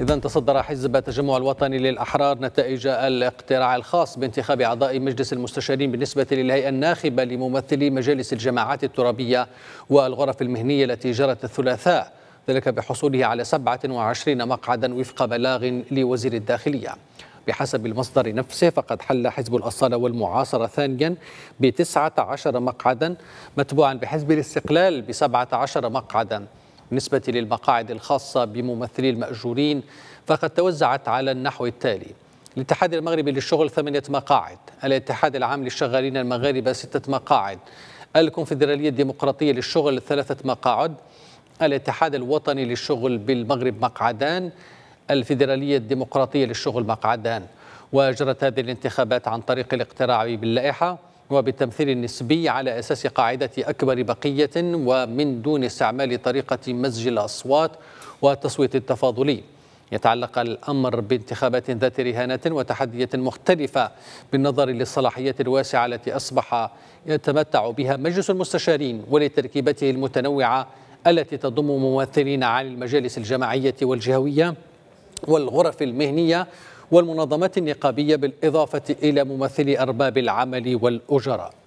إذا تصدر حزب التجمع الوطني للأحرار نتائج الاقتراع الخاص بانتخاب أعضاء مجلس المستشارين بالنسبة للهيئة الناخبة لممثلي مجالس الجماعات الترابية والغرف المهنية التي جرت الثلاثاء ذلك بحصوله على 27 مقعدا وفق بلاغ لوزير الداخلية بحسب المصدر نفسه فقد حل حزب الأصالة والمعاصرة ثانيا ب 19 مقعدا متبوعا بحزب الاستقلال ب 17 مقعدا بالنسبة للمقاعد الخاصة بممثلي المأجورين فقد توزعت على النحو التالي الاتحاد المغربي للشغل ثمانية مقاعد الاتحاد العام للشغالين المغاربة ستة مقاعد الكونفدرالية الديمقراطية للشغل ثلاثة مقاعد الاتحاد الوطني للشغل بالمغرب مقعدان الفيدرالية الديمقراطية للشغل مقعدان وجرت هذه الانتخابات عن طريق الاقتراع باللائحة وبالتمثيل النسبي على أساس قاعدة أكبر بقية ومن دون استعمال طريقة مزج الأصوات والتصويت التفاضلي يتعلق الأمر بانتخابات ذات رهانات وتحديات مختلفة بالنظر للصلاحيات الواسعة التي أصبح يتمتع بها مجلس المستشارين ولتركيبته المتنوعة التي تضم ممثلين عن المجالس الجماعية والجهوية والغرف المهنية والمنظمات النقابية بالإضافة إلى ممثلي أرباب العمل والأجراء